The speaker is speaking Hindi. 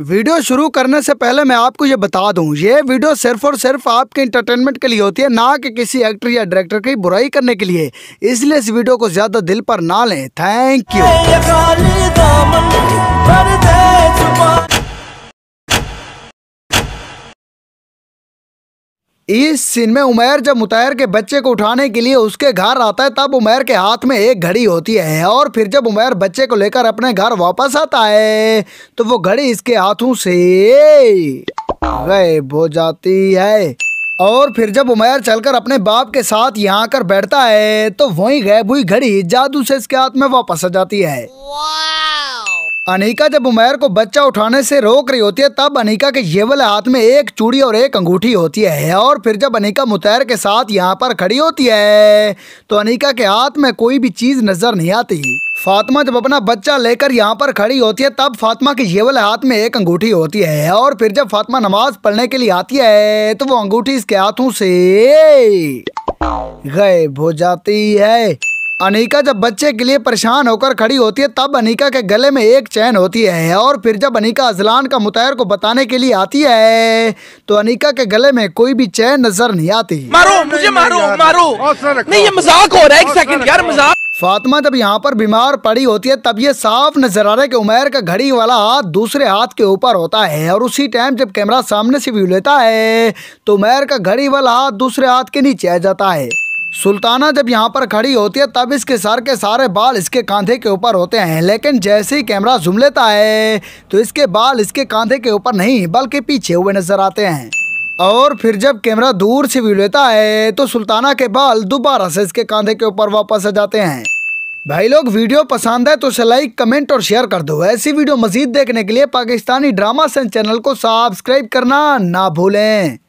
वीडियो शुरू करने से पहले मैं आपको ये बता दूं ये वीडियो सिर्फ और सिर्फ आपके इंटरटेनमेंट के लिए होती है ना कि किसी एक्टर या डायरेक्टर की बुराई करने के लिए इसलिए इस वीडियो को ज्यादा दिल पर ना लें थैंक यू इस सीन में उमेर जब मुतैर के बच्चे को उठाने के लिए उसके घर आता है तब उमेर के हाथ में एक घड़ी होती है और फिर जब उमेर बच्चे को लेकर अपने घर वापस आता है तो वो घड़ी इसके हाथों से गायब हो जाती है और फिर जब उमेर चलकर अपने बाप के साथ यहाँ कर बैठता है तो वही गायब हुई घड़ी जादू से इसके हाथ में वापस आ जाती है अनिका जब उमेर को बच्चा उठाने से रोक रही होती है तब अनिका के ये वाले हाथ में एक चूड़ी और एक अंगूठी होती है और फिर जब अनिका मुतैर के साथ यहाँ पर खड़ी होती है तो अनिका के हाथ में कोई भी चीज़ नज़र नहीं आती फातिमा जब अपना बच्चा लेकर यहाँ पर खड़ी होती है तब फातिमा के ये वाले हाथ में एक अंगूठी होती है और फिर जब फातिमा नमाज पढ़ने के लिए आती है तो वो अंगूठी इसके हाथों से गायब हो जाती है अनिका जब बच्चे के लिए परेशान होकर खड़ी होती है तब अनिका के गले में एक चैन होती है और फिर जब अनिका अजलान का मुतैर को बताने के लिए आती है तो अनिका के गले में कोई भी चैन नजर नहीं आती मारो मुझे मारो मारो नहीं ये मजाक हो रहा है एक सेकंड यार मजाक फातिमा जब यहाँ पर बीमार पड़ी होती है तब ये साफ नजर आ रहा है कि उमेर का घड़ी वाला हाथ दूसरे हाथ के ऊपर होता है और उसी टाइम जब कैमरा सामने से व्यू लेता है तो उमेर का घड़ी वाला हाथ दूसरे हाथ के नीचे आ जाता है सुल्ताना जब यहाँ पर खड़ी होती है तब इसके सर के सारे बाल इसके कांधे के ऊपर होते हैं लेकिन जैसे ही कैमरा जुम लेता है तो इसके बाल इसके कांधे के ऊपर नहीं बल्कि पीछे हुए नजर आते हैं और फिर जब कैमरा दूर से व्यू लेता है तो सुल्ताना के बाल दोबारा से इसके कांधे के ऊपर वापस आ जाते हैं भाई लोग वीडियो पसंद है तो उसे लाइक कमेंट और शेयर कर दो ऐसी वीडियो मजीद देखने के लिए पाकिस्तानी ड्रामा सेंस चैनल को सब्सक्राइब करना ना भूलें